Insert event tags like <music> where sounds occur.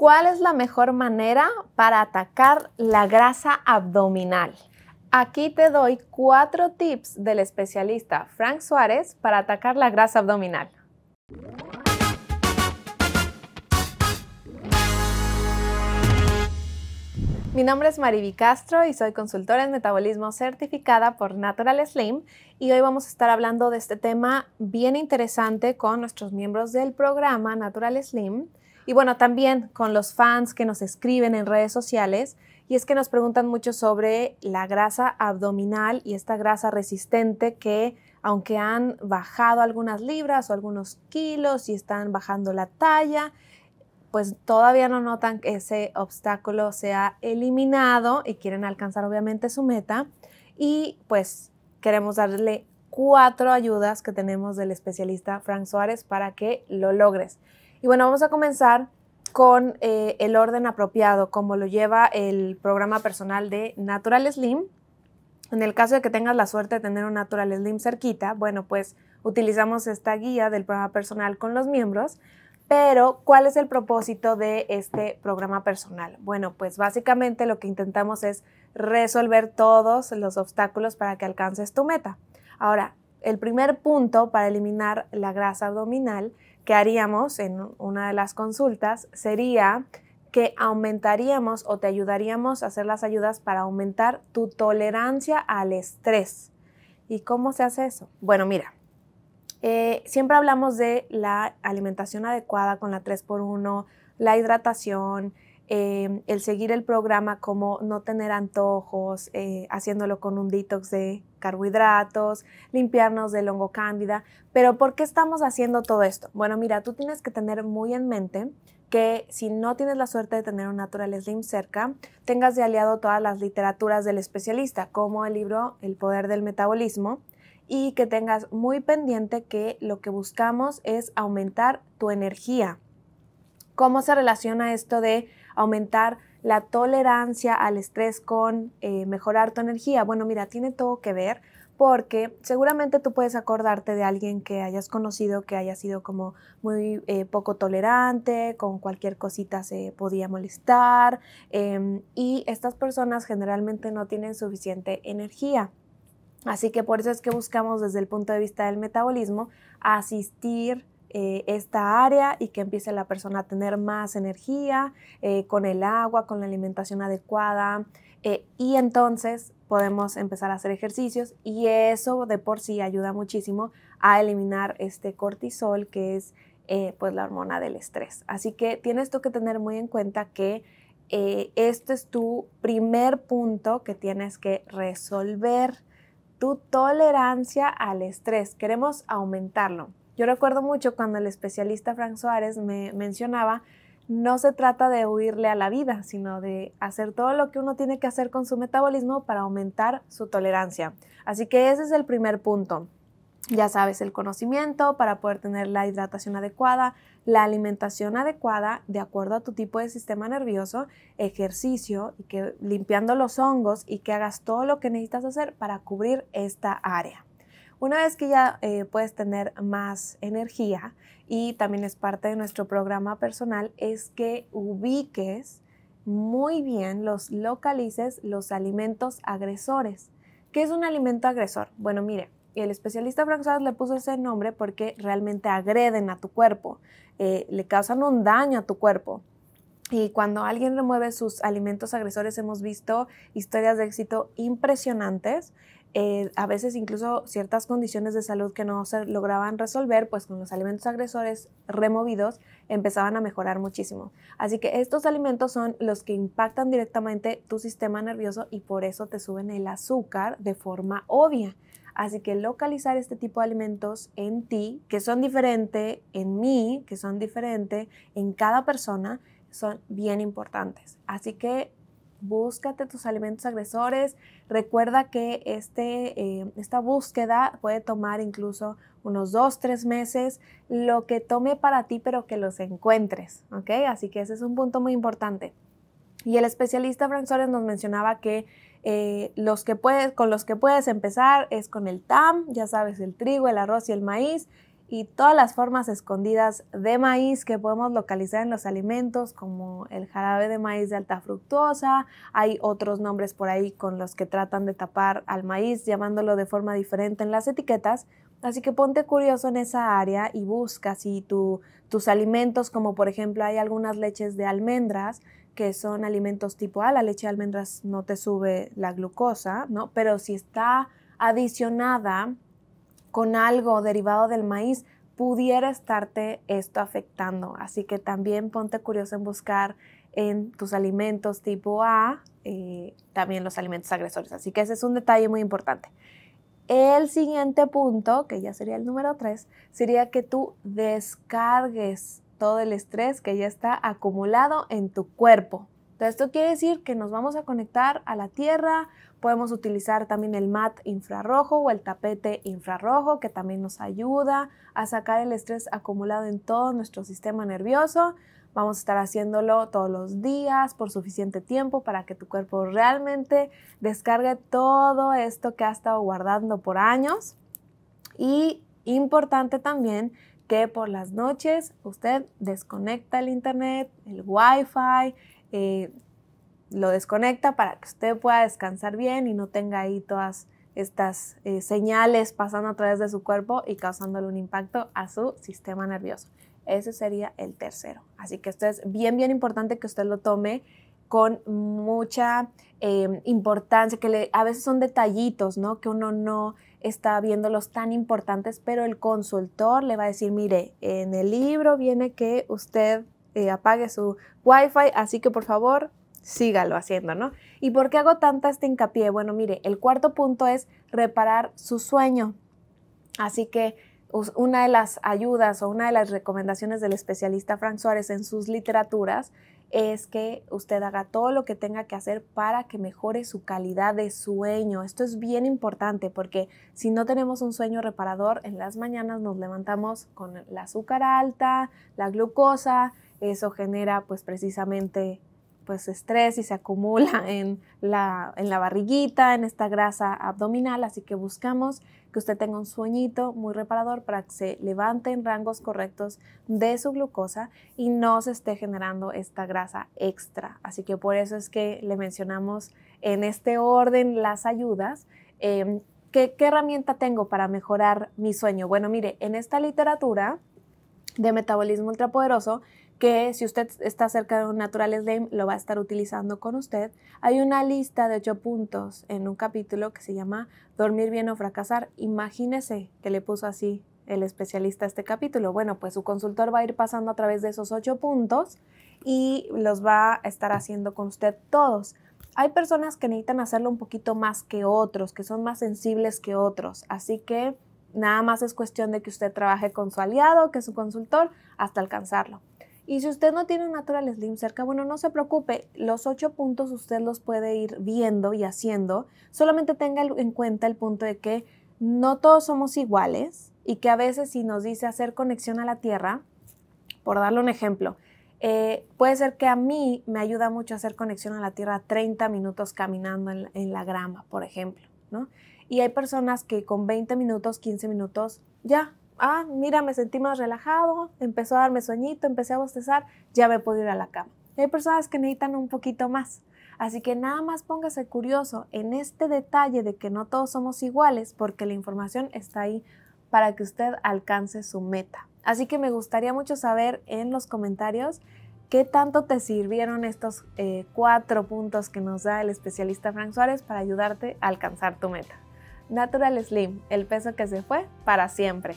¿Cuál es la mejor manera para atacar la grasa abdominal? Aquí te doy cuatro tips del especialista Frank Suárez para atacar la grasa abdominal. Mi nombre es Mariby Castro y soy consultora en metabolismo certificada por Natural Slim y hoy vamos a estar hablando de este tema bien interesante con nuestros miembros del programa Natural Slim y bueno, también con los fans que nos escriben en redes sociales, y es que nos preguntan mucho sobre la grasa abdominal y esta grasa resistente que aunque han bajado algunas libras o algunos kilos y están bajando la talla, pues todavía no notan que ese obstáculo se ha eliminado y quieren alcanzar obviamente su meta. Y pues queremos darle cuatro ayudas que tenemos del especialista Frank Suárez para que lo logres. Y bueno, vamos a comenzar con eh, el orden apropiado, como lo lleva el programa personal de Natural Slim. En el caso de que tengas la suerte de tener un Natural Slim cerquita, bueno, pues utilizamos esta guía del programa personal con los miembros. Pero, ¿cuál es el propósito de este programa personal? Bueno, pues básicamente lo que intentamos es resolver todos los obstáculos para que alcances tu meta. Ahora, el primer punto para eliminar la grasa abdominal que haríamos en una de las consultas sería que aumentaríamos o te ayudaríamos a hacer las ayudas para aumentar tu tolerancia al estrés. ¿Y cómo se hace eso? Bueno, mira, eh, siempre hablamos de la alimentación adecuada con la 3x1, la hidratación, Em, el seguir el programa como no tener antojos, eh, haciéndolo con un detox de carbohidratos, limpiarnos de hongo cándida. Pero ¿por qué estamos haciendo todo esto? Bueno, mira, tú tienes que tener muy en mente que si no tienes la suerte de tener un natural slim cerca, tengas de aliado todas las literaturas del especialista, como el libro El poder del metabolismo, y que tengas muy pendiente que lo que buscamos es aumentar tu energía ¿Cómo se relaciona esto de aumentar la tolerancia al estrés con eh, mejorar tu energía? Bueno, mira, tiene todo que ver porque seguramente tú puedes acordarte de alguien que hayas conocido que haya sido como muy eh, poco tolerante, con cualquier cosita se podía molestar em, y estas personas generalmente no tienen suficiente energía. Así que por eso es que buscamos desde el punto de vista del metabolismo asistir eh, esta área y que empiece la persona a tener más energía eh, con el agua, con la alimentación adecuada. Eh, y entonces podemos empezar a hacer ejercicios y eso de por sí ayuda muchísimo a eliminar este cortisol que es pues la hormona del estrés. Así que tienes tú que tener muy en cuenta que este es tu primer punto que tienes que resolver tu tolerancia al estrés. Queremos aumentarlo. Yo recuerdo mucho cuando el especialista Frank Suárez me mencionaba, no se trata de huirle a la vida, sino de hacer todo lo que uno tiene que hacer con su metabolismo para aumentar su tolerancia. Así que ese es el primer punto. Ya sabes, el conocimiento para poder tener la hidratación adecuada, la alimentación adecuada de acuerdo a tu tipo de sistema nervioso, ejercicio y que limpiando los hongos y que hagas todo lo que necesitas hacer para cubrir esta área. Una vez que ya eh, puedes tener más energía, y también es parte de nuestro programa personal, es que ubiques muy bien, los localices, los alimentos agresores. ¿Qué es un alimento agresor? Bueno, mire, el especialista Frank le puso ese nombre porque realmente agreden a tu cuerpo, eh, le causan un daño a tu cuerpo. Y cuando alguien remueve sus alimentos agresores hemos visto historias de éxito impresionantes eh, a veces incluso ciertas condiciones de salud que no se lograban resolver, pues con los alimentos agresores removidos empezaban a mejorar muchísimo. Así que estos alimentos son los que impactan directamente tu sistema nervioso y por eso te suben el azúcar de forma obvia. Así que localizar este tipo de alimentos en ti, que son diferentes, en mí, que son diferentes, en cada persona, son bien importantes. Así que búscate tus alimentos agresores. Recuerda que este, eh, esta búsqueda puede tomar incluso unos dos, tres meses, lo que tome para ti, pero que los encuentres, ¿ok? Así que ese es un punto muy importante. Y el especialista Frank nos mencionaba que eh, los que puedes, con los que puedes empezar es con el TAM, ya sabes, el trigo, el arroz y el maíz, y todas las formas escondidas de maíz que podemos localizar en los alimentos, como el jarabe de maíz de alta fructosa, Hay otros nombres por ahí con los que tratan de tapar al maíz, llamándolo de forma diferente en las etiquetas. Así que ponte curioso en esa área y busca si tu, tus alimentos, como por ejemplo hay algunas leches de almendras, que son alimentos tipo A, la leche de almendras no te sube la glucosa, ¿no? Pero si está adicionada con algo derivado del maíz, pudiera estarte esto afectando. Así que también ponte curioso en buscar en tus alimentos tipo A, eh, también los alimentos agresores. Así que ese es un detalle muy importante. El siguiente punto, que ya sería el número 3, sería que tú descargues todo el estrés que ya está acumulado en tu cuerpo. Entonces, esto quiere decir que nos vamos a conectar a la Tierra, podemos utilizar también el mat infrarrojo o el tapete infrarrojo que también nos ayuda a sacar el estrés acumulado en todo nuestro sistema nervioso. Vamos a estar haciéndolo todos los días por suficiente tiempo para que tu cuerpo realmente descargue todo esto que ha estado guardando por años. Y importante también que por las noches usted desconecta el internet, el wifi, eh, lo desconecta para que usted pueda descansar bien y no tenga ahí todas estas eh, señales pasando a través de su cuerpo y causándole un impacto a su sistema nervioso. Ese sería el tercero. Así que esto es bien, bien importante que usted lo tome con mucha em, importancia, que a veces son detallitos, ¿no? Que uno no está viéndolos tan importantes, pero el consultor le va a decir, mire, en el libro viene que usted eh, apague su Wi-Fi, así que por favor sígalo haciendo, ¿no? ¿Y por qué hago tantas este hincapié? Bueno, mire, el cuarto punto es reparar su sueño. Así que una de las ayudas o una de las recomendaciones del especialista Frank Suárez en sus literaturas es que usted haga todo lo que tenga que hacer para que mejore su calidad de sueño. Esto es bien importante porque si no tenemos un sueño reparador, en las mañanas nos levantamos con la azúcar alta, la glucosa, eso genera pues precisamente pues estrés y se acumula <laughs> en la, barriguita, en esta grasa abdominal, así que buscamos que usted tenga un sueñito muy reparador para que se levante en rangos correctos de su glucosa y no se esté generando esta grasa extra. Así que por eso es que le mencionamos en este orden las ayudas. Em, ¿qué, ¿Qué herramienta tengo para mejorar mi sueño? Bueno, mire, en esta literatura de metabolismo ultrapoderoso, que si usted está cerca de un Natural Slime, lo va a estar utilizando con usted. Hay una lista de ocho puntos en un capítulo que se llama Dormir bien o fracasar. Imagínese que le puso así el especialista a este capítulo. Bueno, pues su consultor va a ir pasando a través de esos ocho puntos y los va a estar haciendo con usted todos. Hay personas que necesitan hacerlo un poquito más que otros, que son más sensibles que otros. Así que nada más es cuestión de que usted trabaje con su aliado, que es su consultor, hasta alcanzarlo. Y si usted no tiene un Natural Slim cerca, bueno, no se preocupe, los ocho puntos usted los puede ir viendo y haciendo. Solamente tenga en cuenta el punto de que no todos somos iguales y que a veces si nos dice hacer conexión a la tierra, por darle un ejemplo, eh, puede ser que a mí me ayuda mucho hacer conexión a la tierra 30 minutos caminando en, la grama, por ejemplo, ¿no? Y hay personas que con 20 minutos, 15 minutos, ya ah, mira, me sentí más relajado, empezó a darme sueñito, empecé a bostezar, ya me puedo ir a la cama. hay personas que necesitan un poquito más. Así que nada más póngase curioso en este detalle de que no todos somos iguales porque la información está ahí para que usted alcance su meta. Así que me gustaría mucho saber en los comentarios qué tanto te sirvieron estos eh, cuatro puntos que nos da el especialista Frank Suárez para ayudarte a alcanzar tu meta. Natural Slim, el peso que se fue para siempre.